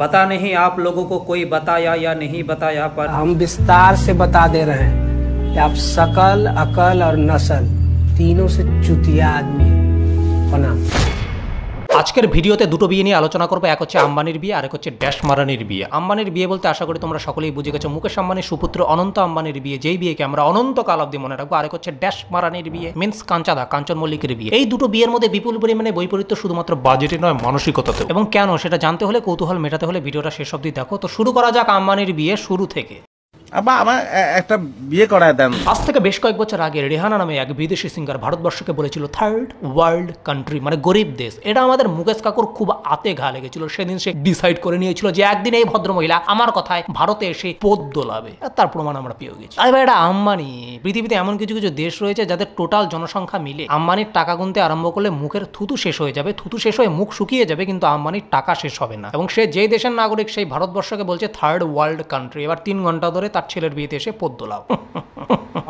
पता नहीं आप लोगों को कोई बताया या नहीं बताया पर हम विस्तार से बता दे रहे हैं कि आप शकल अकल और नसल तीनों से चुतिया आदमी पना আজকের ভিডিওতে দুটো বিয়ে নিয়ে আলোচনা করবো এক হচ্ছে আম্বানির বিয়ে আর এক হচ্ছে ড্যাশ মারানির বিয়ে আম্বানির বিয়ে বলতে আশা করি তোমরা সকলেই বুঝে গেছো মুকেশ আম্বানির সুপুত্র অনন্ত আম্বানির বিয়ে যেই বিয়েকে আমরা অনন্ত কাল অব্দি মনে রাখবো আর এক হচ্ছে ড্যাশ মারানির বিয়ে মিনস কাঞ্চাদা কাঞ্চন মল্লিকের বিয়ে এই দুটো বিয়ের মধ্যে বিপুল পরিমাণে বৈপরীত্য শুধুমাত্র বাজেটে নয় মানসিকতাতে এবং কেন সেটা জানতে হলে কৌতূহল মেটাতে হলে ভিডিওটা শেষ অব্দি দেখো তো শুরু করা যাক আম্বানির বিয়ে শুরু থেকে আমার একটা বিয়ে করায় দেন আজ থেকে বেশ কয়েক বছর আগে রেহানা নামে এক বিদেশি সিঙ্গার ভারতবর্ষকে বলেছিল থার্ড ওয়ার্ল্ড কান্ট্রি মানে গরিব দেশ এটা আমাদের মুকেশ কাকুর খুব আতে ঘা লেগেছিল সেদিন সে ডিসাইড করে নিয়েছিল যে একদিন এই ভদ্রমহিলা আমার কথায় ভারতে এসে পদ দোলাবে তার প্রমাণ আমরা পেয়ে গেছি আরে এটা আম্বানি পৃথিবীতে এমন কিছু কিছু দেশ রয়েছে যাদের টোটাল জনসংখ্যা মিলে আম্বানির টাকা গুনতে আরম্ভ করলে মুখের থুতু শেষ হয়ে যাবে থুতু শেষ হয়ে মুখ শুকিয়ে যাবে কিন্তু আম্বানির টাকা শেষ হবে না এবং সে যে দেশের নাগরিক সেই ভারতবর্ষকে বলছে থার্ড ওয়ার্ল্ড কান্ট্রি এবার তিন ঘন্টা ধরে তার তার ছেলের বিয়েতে এসে পদ্ম লাও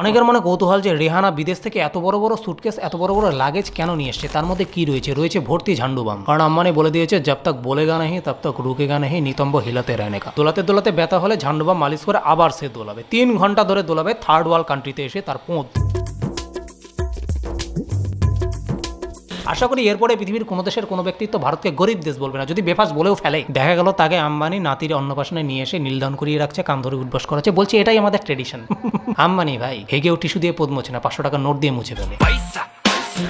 অনেকের মনে কৌতূহল যে রেহানা বিদেশ থেকে এত বড় বড় সুটকেস এত বড় বড় লাগেজ কেন নিয়ে এসছে তার মধ্যে কি রয়েছে রয়েছে ভর্তি ঝান্ডুবাম কারণ আম্মানি বলে দিয়েছে যাব তাক বলে গা নাহি তাব তাক রুকে গা নাহি নিতম্ব হিলাতে রেনে কা দোলাতে দোলাতে ব্যথা হলে ঝান্ডুবাম মালিশ করে আবার সে দোলাবে তিন ঘন্টা ধরে দোলাবে থার্ড ওয়ার্ল্ড কান্ট্রিতে এসে তার পোঁত আশা করি এরপরে পৃথিবীর কোনো দেশের কোনো ব্যক্তি তো ভারতকে গরিব দেশ বলবে না যদি বেফাস বলেও ফেলে দেখা গেল তাকে আম্বানি নাতির অন্নপ্রাশনে নিয়ে এসে নীলদান করিয়ে রাখছে কাম ধরে উদ্বাস করাচ্ছে বলছে এটাই আমাদের ট্রেডিশন আম্বানি ভাই হেগেও টিস্যু দিয়ে পদ মোছে না পাঁচশো টাকা নোট দিয়ে মুছে ফেলে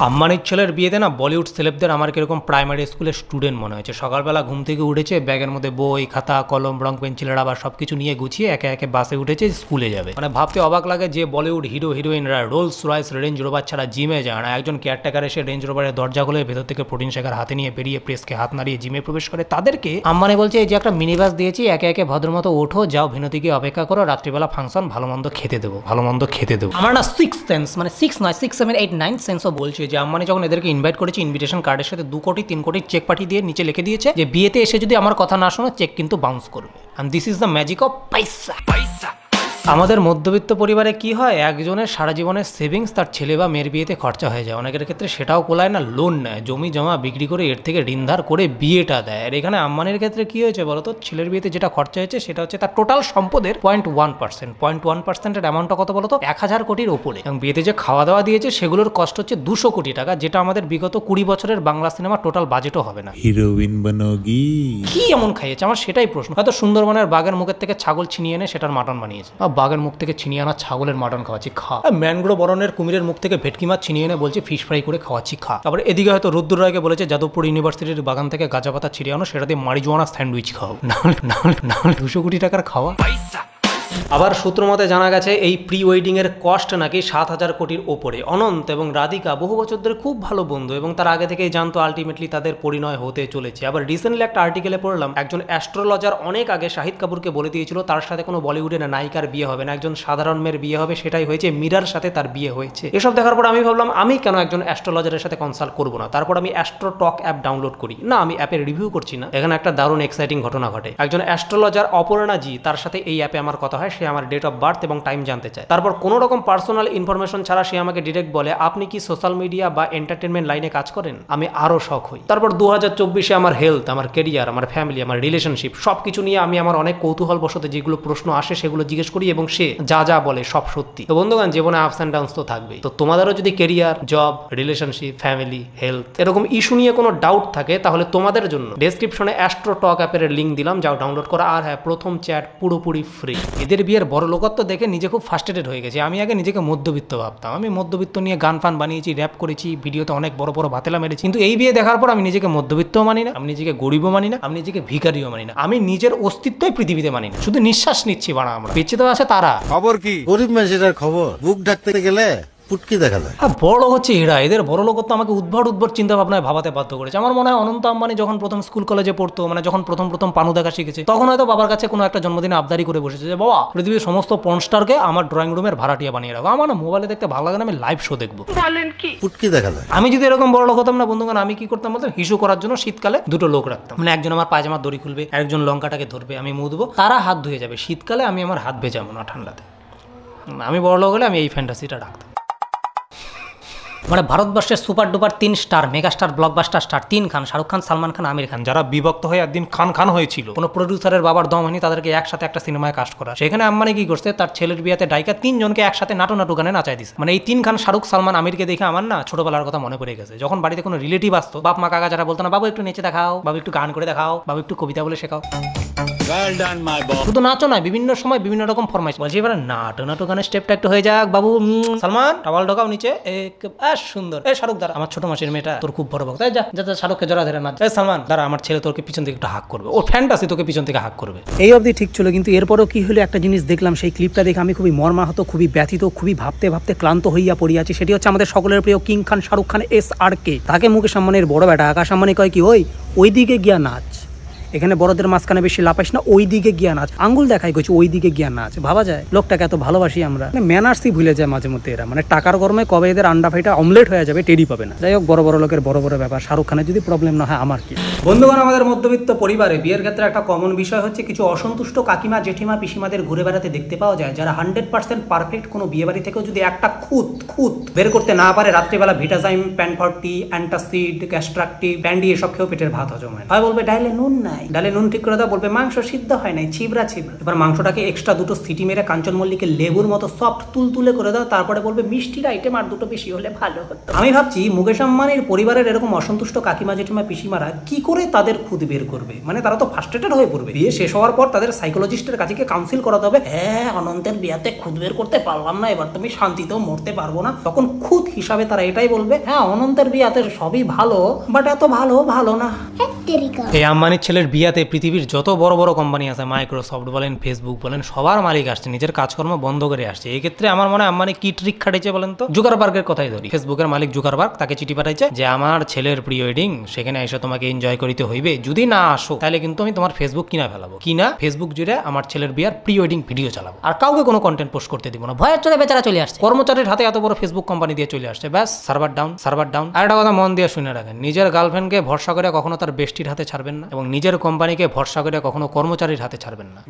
আম্মানির ছেলের বিয়েতে না বলিউড সেলেবদের আমার কিরকম প্রাইমারি স্কুলের স্টুডেন্ট মনে হয়েছে সকালবেলা ঘুম থেকে উঠেছে ব্যাগের মধ্যে বই খাতা কলম রং পেন্সিল রাবার সব কিছু নিয়ে গুছিয়ে একে একে বাসে উঠেছে স্কুলে যাবে মানে ভাবতে অবাক লাগে যে বলিউড হিরো হিরোইনরা রোলস রয়েস রেঞ্জ রোভার ছাড়া জিমে যায় না একজন কেয়ারটেকার এসে রেঞ্জ রোভারের দরজা খুলে ভেতর থেকে প্রোটিন শেখার হাতে নিয়ে বেরিয়ে প্রেসকে হাত নাড়িয়ে জিমে প্রবেশ করে তাদেরকে আম্বানি বলছে এই যে একটা মিনি বাস দিয়েছি একে একে ভদ্রমতো ওঠো যাও ভিনতিকে অপেক্ষা করো রাত্রিবেলা ফাংশন ভালো মন্দ খেতে দেবো ভালো মন্দ খেতে দেবো আমার না সিক্স সেন্স মানে সিক্স নয় সিক্স সেভেন এইট নাইন সেন্সও বলছে যে আম্বানি যখন এদেরকে ইনভাইট করেছে ইনভিটেশন কার্ডের সাথে দু কোটি তিন কোটি চেক পাঠিয়ে দিয়ে নিচে লিখে দিয়েছে যে বিয়েতে এসে যদি আমার কথা না শোনো চেক কিন্তু বাউন্স করবে and this is the magic of paisa পয়সা আমাদের মধ্যবিত্ত পরিবারে কি হয় একজনের সারা জীবনের সেভিংস তার ছেলে বা মেয়ের বিয়েতে খরচা হয়ে যায় অনেকের ক্ষেত্রে সেটাও কোলায় না লোন নেয় জমি জমা বিক্রি করে এর থেকে ঋণধার করে বিয়েটা দেয় আর এখানে আম্মানের ক্ষেত্রে কি হয়েছে বলতো ছেলের বিয়েতে যেটা খরচা হয়েছে সেটা হচ্ছে তার টোটাল সম্পদের point one percent point one পার্সেন্টের অ্যামাউন্টটা কত বলতো এক হাজার কোটির ওপরে এবং বিয়েতে যে খাওয়া দাওয়া দিয়েছে সেগুলোর কষ্ট হচ্ছে দুশো কোটি টাকা যেটা আমাদের বিগত কুড়ি বছরের বাংলা সিনেমা টোটাল বাজেটও হবে না হিরোইন বনগি কি এমন খাইয়েছে আমার সেটাই প্রশ্ন হয়তো সুন্দরবনের বাঘের মুখের থেকে ছাগল ছিনিয়ে এনে সেটার মাটন বানিয়েছে বাঘের মুখ থেকে ছিনিয়ে আনা ছাগলের মাটন খাওয়াচ্ছি খা ম্যানগ্রো বরণের কুমিরের মুখ থেকে ভেটকি মাছ ছিনিয়ে এনে বলছে ফিশ ফ্রাই করে খাওয়াচ্ছি খা তারপর এদিকে হয়তো রুদ্র রায়কে বলেছে যাদবপুর ইউনিভার্সিটির বাগান থেকে গাঁজা পাতা ছিঁড়ে আনো সেটা দিয়ে মারিজুয়ানা স্যান্ডউইচ খাও না না নাহলে দুশো কোটি টাকার খাওয়া পয়সা আবার সূত্র মতে জানা গেছে এই প্রি ওয়েডিংয়ের কস্ট নাকি সাত হাজার কোটির ওপরে অনন্ত এবং রাধিকা বহু বছর ধরে খুব ভালো বন্ধু এবং তার আগে থেকেই জানতো আলটিমেটলি তাদের পরিণয় হতে চলেছে আবার রিসেন্টলি একটা আর্টিকেলে পড়লাম একজন অ্যাস্ট্রোলজার অনেক আগে শাহিদ কাপুরকে বলে দিয়েছিল তার সাথে কোনো বলিউডে না নায়িকার বিয়ে হবে না একজন সাধারণ মেয়ের বিয়ে হবে সেটাই হয়েছে মীরার সাথে তার বিয়ে হয়েছে এসব দেখার পর আমি ভাবলাম আমি কেন একজন অ্যাস্ট্রোলজারের সাথে কনসাল্ট করবো না তারপর আমি অ্যাস্ট্রো টক অ্যাপ ডাউনলোড করি না আমি অ্যাপের রিভিউ করছি না এখানে একটা দারুণ এক্সাইটিং ঘটনা ঘটে একজন অ্যাস্ট্রোলজার অপর্ণাজি তার সাথে এই অ্যাপে আমার কথা হয় হয় সে আমার ডেট অফ বার্থ এবং টাইম জানতে চায় তারপর কোনো রকম পার্সোনাল ইনফরমেশন ছাড়া সে আমাকে ডিরেক্ট বলে আপনি কি সোশ্যাল মিডিয়া বা এন্টারটেনমেন্ট লাইনে কাজ করেন আমি আরও শখ হই তারপর দু হাজার চব্বিশে আমার হেলথ আমার কেরিয়ার আমার ফ্যামিলি আমার রিলেশনশিপ সব কিছু নিয়ে আমি আমার অনেক কৌতূহল বসতে যেগুলো প্রশ্ন আসে সেগুলো জিজ্ঞেস করি এবং সে যা যা বলে সব সত্যি তো বন্ধুগান জীবনে আপস অ্যান্ড ডাউন্স তো থাকবেই তো তোমাদেরও যদি career job relationship family health এরকম ইস্যু নিয়ে কোনো ডাউট থাকে তাহলে তোমাদের জন্য ডেসক্রিপশনে অ্যাস্ট্রো টক অ্যাপের লিঙ্ক দিলাম যাও ডাউনলোড করা আর হ্যাঁ প্রথম চ্যাট পুরোপুরি ফ্রি এদের বিয়ের বড় লোকত্ব দেখে নিজে খুব ফার্স্টেটেড হয়ে গেছে আমি আগে নিজেকে মধ্যবিত্ত ভাবতাম আমি মধ্যবিত্ত নিয়ে গান ফান বানিয়েছি র্যাপ করেছি ভিডিওতে অনেক বড় বড় ভাতেলা মেরেছি কিন্তু এই বিয়ে দেখার পর আমি নিজেকে মধ্যবিত্ত মানি না আমি নিজেকে গরিবও মানি না আমি নিজেকে ভিকারিও মানি না আমি নিজের অস্তিত্বই পৃথিবীতে মানি না শুধু নিঃশ্বাস নিচ্ছি বানা আমরা বেঁচে তো আছে তারা খবর কি গরিব মানুষের খবর বুক ডাকতে গেলে পুটকি দেখা যায় আর বড় হচ্ছে এরা এদের বড় তো আমাকে উদ্ভট উদ্ভট চিন্তা ভাবনায় ভাবাতে বাধ্য করেছে আমার মনে হয় অনন্ত আম্বানি যখন প্রথম স্কুল কলেজে পড়তো মানে যখন প্রথম প্রথম পানু দেখা শিখেছে তখন হয়তো বাবার কাছে কোনো একটা জন্মদিনে আবদারি করে বসেছে যে বাবা পৃথিবীর সমস্ত পনস্টারকে আমার ড্রয়িং রুমের ভাড়াটিয়া বানিয়ে রাখো আমার মোবাইলে দেখতে ভালো লাগে না আমি লাইভ শো দেখবো বলেন কি পুটকি দেখা যায় আমি যদি এরকম বড় লোক হতাম না বন্ধুগণ আমি কি করতাম বলতাম হিসু করার জন্য শীতকালে দুটো লোক রাখতাম মানে একজন আমার পায়জামার দড়ি খুলবে একজন লঙ্কাটাকে ধরবে আমি মুদবো তারা হাত ধুয়ে যাবে শীতকালে আমি আমার হাত ভেজাবো না ঠান্ডাতে আমি বড় লোক হলে আমি এই ফ্যান্টাসিটা রাখতাম মানে ভারতবর্ষের সুপার ডুপার তিন স্টার মেগাস্টার ব্লকবাস্টার স্টার তিন খান শাহরুখ খান সালমান খান আমির খান যারা বিভক্ত হয়ে একদিন খান খান হয়েছিল কোনো প্রডিউসারের বাবার দম হয়নি তাদেরকে একসাথে একটা সিনেমায় কাস্ট করা সেখানে আম্মানি কি করছে তার ছেলের বিয়াতে ডাইকা তিনজনকে একসাথে নাটো নাটু গানে নাচাই দিছে মানে এই তিন খান শাহরুখ সালমান আমিরকে দেখে আমার না ছোটবেলার কথা মনে পড়ে গেছে যখন বাড়িতে কোনো রিলেটিভ আসতো বাপ মা কাকা যারা বলতো না বাবু একটু নেচে দেখাও বাবু একটু গান করে দেখাও বাবু একটু কবিতা বলে শেখাও শুধু নাচো নয় বিভিন্ন সময় বিভিন্ন রকম ফরমাইশ বলছি এবার নাটো নাটো গানের স্টেপটা একটু হয়ে যাক বাবু সালমান টাবাল ঢোকাও নিচে এক সুন্দর এই শাহরুখ দ্বারা আমার ছোট মাসির মেয়েটা তোর খুব বড় ভক্ত যা যাতে শাহরুখকে জড়া ধরে না এই সালমান দ্বারা আমার ছেলে তোকে পিছন থেকে একটু হাক করবে ও ফ্যান্টাসি তোকে পিছন থেকে হাক করবে এই অবধি ঠিক ছিল কিন্তু এরপরও কি হলো একটা জিনিস দেখলাম সেই ক্লিপটা দেখে আমি খুবই মর্মাহত খুবই ব্যথিত খুবই ভাবতে ভাবতে ক্লান্ত হইয়া পড়িয়াছি সেটি হচ্ছে আমাদের সকলের প্রিয় king Khan Shahrukh Khan S R K তাকে মুকেশ আম্বানির বড় ব্যাটা আকাশ আম্বানি কয় কি ওই ওইদিকে গিয়া নাচ এখানে বড়দের মাঝখানে বেশি লাপাইস না ওই দিকে জ্ঞান আছে আঙ্গুল দেখাই করছি ওই দিকে না আছে ভাবা যায় লোকটাকে এত ভালোবাসি আমরা মানে ম্যানার্সই ভুলে যায় মাঝে মধ্যে এরা মানে টাকার গরমে কবে এদের আন্ডা ফাইটা অমলেট হয়ে যাবে টেরি পাবে না যাই হোক বড় বড় লোকের বড় বড় ব্যাপার শাহরুখ খানের যদি প্রবলেম না হয় আমার কি বন্ধুগণ আমাদের মধ্যবিত্ত পরিবারে বিয়ের ক্ষেত্রে একটা কমন বিষয় হচ্ছে কিছু অসন্তুষ্ট কাকিমা জেঠিমা পিসিমাদের ঘুরে বেড়াতে দেখতে পাওয়া যায় যারা হান্ড্রেড পার্সেন্ট পারফেক্ট কোনো বিয়ে বাড়ি থেকেও যদি একটা খুঁত খুঁত বের করতে না পারে রাত্রিবেলা ভিটাজাইম প্যানফর্টি অ্যান্টাসিড গ্যাস্ট্রাকটি ব্যান্ডি এসব খেয়েও পেটের ভাত হজম হয় হয় বলবে ডাইলে নুন নাই নাই ডালে নুন ঠিক করে দাও বলবে মাংস সিদ্ধ হয় নাই ছিবড়া ছিবড়া এবার মাংসটাকে এক্সট্রা দুটো সিটি মেরে কাঞ্চন মল্লিকের লেবুর মতো সফট তুল তুলে করে দাও তারপরে বলবে মিষ্টির আইটেম আর দুটো বেশি হলে ভালো হতো আমি ভাবছি মুকেশ আম্বানির পরিবারের এরকম অসন্তুষ্ট কাকিমা জেঠিমা পিসিমারা কি করে তাদের খুদ বের করবে মানে তারা তো ফার্স্টেটেড হয়ে পড়বে বিয়ে শেষ হওয়ার পর তাদের সাইকোলজিস্টের কাছে কাউন্সিল করাতে হবে হ্যাঁ অনন্তের বিয়াতে খুদ বের করতে পারলাম না এবার তুমি শান্তিতেও মরতে পারবো না তখন খুদ হিসাবে তারা এটাই বলবে হ্যাঁ অনন্তের বিয়াতে সবই ভালো বাট এত ভালো ভালো না হ্যাঁ, এই আম্বানির ছেলের বিয়াতে পৃথিবীর যত বড় বড় কোম্পানি আছে মাইক্রোসফট বলেন ফেসবুক বলেন সবার মালিক আসছে নিজের কাজকর্ম বন্ধ করে আসছে এই ক্ষেত্রে আমার মনে হয় আম্বানি কি ট্রিক খাটিয়েছে বলেন তো জুকারবার্গের কথাই ধরি ফেসবুকের মালিক জুকারবার্গ তাকে চিঠি পাঠাইছে যে আমার ছেলের প্রি ওয়েডিং সেখানে এসে তোমাকে এনজয় করিতে হইবে যদি না আসো তাহলে কিন্তু আমি তোমার ফেসবুক কিনা ফেলাবো কিনা ফেসবুক জুড়ে আমার ছেলের বিয়ার প্রি ওয়েডিং ভিডিও চালাবো আর কাউকে কোনো কন্টেন্ট পোস্ট করতে দিব না ভয়ের চলে বেচারা চলে আসছে কর্মচারীর হাতে এত বড় ফেসবুক কোম্পানি দিয়ে চলে আসছে ব্যাস সার্ভার ডাউন সার্ভার ডাউন আর একটা কথা মন দিয়ে শুনে রাখেন নিজের গার্লফ্রেন্ডকে ভরসা করে কখনো তার বেষ্টির হাতে ছাড়বেন না এবং নিজের কোম্পানিকে ভরসা করে কখনো কর্মচারীর হাতে ছাড়বেন না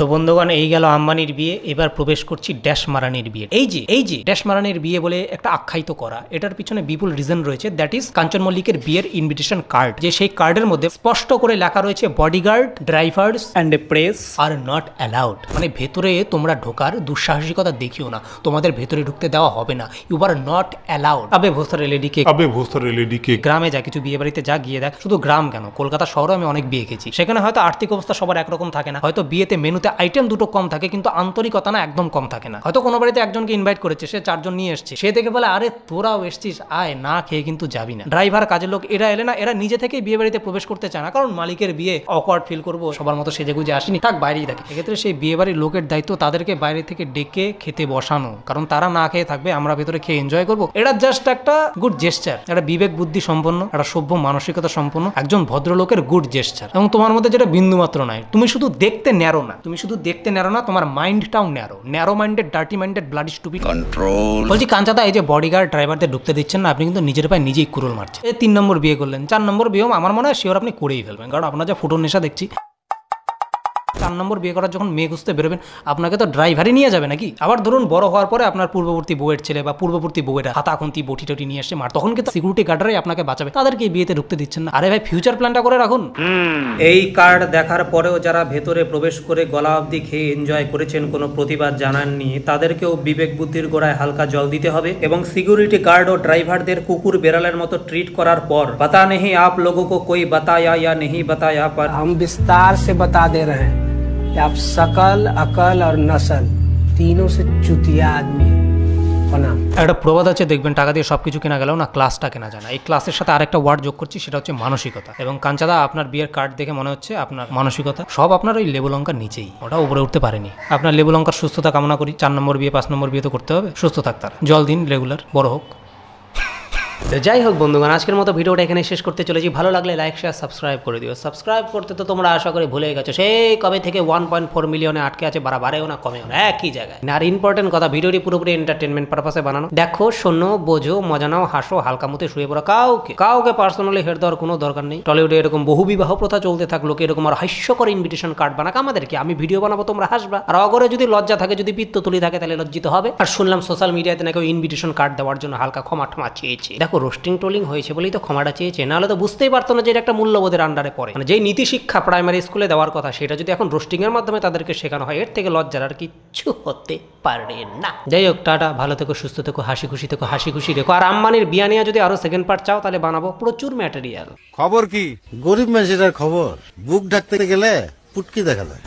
তো বন্ধুগণ এই গেল আম্বানির বিয়ে এবার প্রবেশ করছি ড্যাশ মারানির বিয়ে এই যে এই যে ড্যাশ মারানির বিয়ে বলে একটা আখ্যায়িত করা এটার পিছনে বিপুল রিজন রয়েছে দ্যাট ইজ কাঞ্চন মল্লিকের বিয়ের ইনভিটেশন কার্ড যে সেই কার্ডের মধ্যে স্পষ্ট করে লেখা রয়েছে bodyguard drivers and press are not allowed মানে ভেতরে তোমরা ঢোকার দুঃসাহসিকতা দেখিও না তোমাদের ভেতরে ঢুকতে দেওয়া হবে না ইউ আর নট অ্যালাউড আবে এলএডি কে আবে এলএডি কে গ্রামে যা কিছু বিয়ে বাড়িতে যা গিয়ে দেখ শুধু গ্রাম কেন কলকাতা শহরে আমি অনেক বিয়ে গেছি সেখানে হয়তো আর্থিক অবস্থা সবার একরকম থাকে না হয়তো বিয়েতে মেনুতে আইটেম দুটো কম থাকে কিন্তু আন্তরিকতা না একদম কম থাকে না হয়তো কোনো বাড়িতে একজনকে ইনভাইট করেছে সে চারজন নিয়ে এসছে সে দেখে বলে আরে তোরাও এসছিস আয় না খেয়ে কিন্তু যাবি না ড্রাইভার কাজের লোক এরা এলে না এরা নিজে থেকেই বিয়ে বাড়িতে প্রবেশ করতে চায় না কারণ মালিকের বিয়ে অকওয়ার্ড ফিল করবো সবার মতো সেজে গুজে আসেনি থাক বাইরেই থাকে এক্ষেত্রে সেই বিয়ে বাড়ির লোকের দায়িত্ব তাদেরকে বাইরে থেকে ডেকে খেতে বসানো কারণ তারা না খেয়ে থাকবে আমরা ভেতরে খেয়ে এনজয় করবো এটা জাস্ট একটা গুড জেস্টার একটা বিবেক বুদ্ধি সম্পন্ন একটা সভ্য মানসিকতা সম্পন্ন একজন ভদ্রলোকের গুড জেস্টার নেচার আচ্ছা, এবং তোমার মধ্যে যেটা বিন্দু মাত্র নাই তুমি শুধু দেখতে ন্যারো না তুমি শুধু দেখতে ন্যারো না তোমার মাইন্ডটাও narrow narrow minded dirty minded bloody stupid control বলছি কাঞ্চাদা এই যে বডিগার্ড ড্রাইভারদের ঢুকতে দিচ্ছেন না আপনি কিন্তু নিজের পায়ে নিজেই কুরুল মারছেন এই তিন নম্বর বিয়ে করলেন চার নম্বর বিয়ে আমার মনে হয় শিওর আপনি করেই ফেলবেন কারণ আপনার যা ফুটোর নেশা দেখছি চার নম্বর বিয়ে করার যখন মেয়ে খুঁজতে বেরোবেন আপনাকে তো ড্রাইভারই নিয়ে যাবে নাকি আবার ধরুন বড় হওয়ার পরে আপনার পূর্ববর্তী বউয়ের ছেলে বা পূর্ববর্তী বউয়েরা হাতা খুঁতি বটি টটি নিয়ে এসে মার তখন কিন্তু সিকিউরিটি গার্ডরাই আপনাকে বাঁচাবে তাদেরকে বিয়েতে ঢুকতে দিচ্ছেন না আরে ভাই ফিউচার প্ল্যানটা করে রাখুন এই কার্ড দেখার পরেও যারা ভেতরে প্রবেশ করে গলা অব্দি খেয়ে এনজয় করেছেন কোনো প্রতিবাদ জানাননি তাদেরকেও বিবেক বুদ্ধির গোড়ায় হালকা জল দিতে হবে এবং সিকিউরিটি গার্ড ও ড্রাইভারদের কুকুর বেড়ালের মতো ট্রিট করার পর বাতা নেহি আপ লোগো কো কোই বাতায়া या नहीं बताया पर हम विस्तार से बता दे रहे हैं कि आप सकल अकल और नसल तीनों से चुतिया आदमी একটা প্রবাদ আছে দেখবেন টাকা দিয়ে সবকিছু কেনা গেলেও না ক্লাসটা কেনা যায় না এই ক্লাসের সাথে আরেকটা ওয়ার্ড যোগ করছি সেটা হচ্ছে মানসিকতা এবং কাঞ্চাদা আপনার বিয়ের কার্ড দেখে মনে হচ্ছে আপনার মানসিকতা সব আপনার ওই লেবু লঙ্কার নিচেই ওটা উপরে উঠতে পারেনি আপনার লেবু লঙ্কার সুস্থতা কামনা করি চার নম্বর বিয়ে পাঁচ নম্বর বিয়ে তো করতে হবে সুস্থ থাকতার জল দিন রেগুলার বড় হোক তো যাই হোক বন্ধুগণ আজকের মতো ভিডিওটা এখানে শেষ করতে চলেছি ভালো লাগলে লাইক শেয়ার সাবস্ক্রাইব করে দিও সাবস্ক্রাইব করতে তো তোমরা আশা করে ভুলে গেছো সেই কবে থেকে ওয়ান পয়েন্ট ফোর মিলিয়নে আটকে আছে বাড়াবারেও না কমেও না একই জায়গায় আর ইম্পর্টেন্ট কথা ভিডিওটি পুরোপুরি এন্টারটেনমেন্ট পারপাসে বানানো দেখো শোনো বোঝো মজা নাও হাসো হালকা মতো শুয়ে পড়ো কাউকে কাউকে পার্সোনালি হেড দেওয়ার কোনো দরকার নেই টলিউডে এরকম বহু বিবাহ প্রথা চলতে থাকলো এরকম আর হাস্যকর ইনভিটেশন কার্ড বানাক আমাদেরকে আমি ভিডিও বানাবো তোমরা হাসবা আর অগরে যদি লজ্জা থাকে যদি পিত্ত তুলি থাকে তাহলে লজ্জিত হবে আর শুনলাম সোশ্যাল মিডিয়াতে নাকি ইনভিটেশন কার্ড দেওয়ার জন্য হালকা ক্ষমা ঠমা চেয়েছে দেখো দেখো রোস্টিং টোলিং হয়েছে বলেই তো ক্ষমাটা চেয়েছে নাহলে তো বুঝতেই পারতো না যে এটা একটা মূল্যবোধের আন্ডারে পড়ে মানে যেই নীতি শিক্ষা প্রাইমারি স্কুলে দেওয়ার কথা সেটা যদি এখন রোস্টিংয়ের মাধ্যমে তাদেরকে শেখানো হয় এর থেকে লজ্জার আর কিচ্ছু হতে পারে না যাই হোক টাটা ভালো থেকো সুস্থ থেকো হাসি খুশি থেকো হাসি খুশি দেখো আর আম্বানির বিয়া নিয়ে যদি আরো সেকেন্ড পার্ট চাও তাহলে বানাবো প্রচুর ম্যাটেরিয়াল খবর কি গরিব মানুষের খবর বুক ঢাকতে গেলে পুটকি দেখা যায়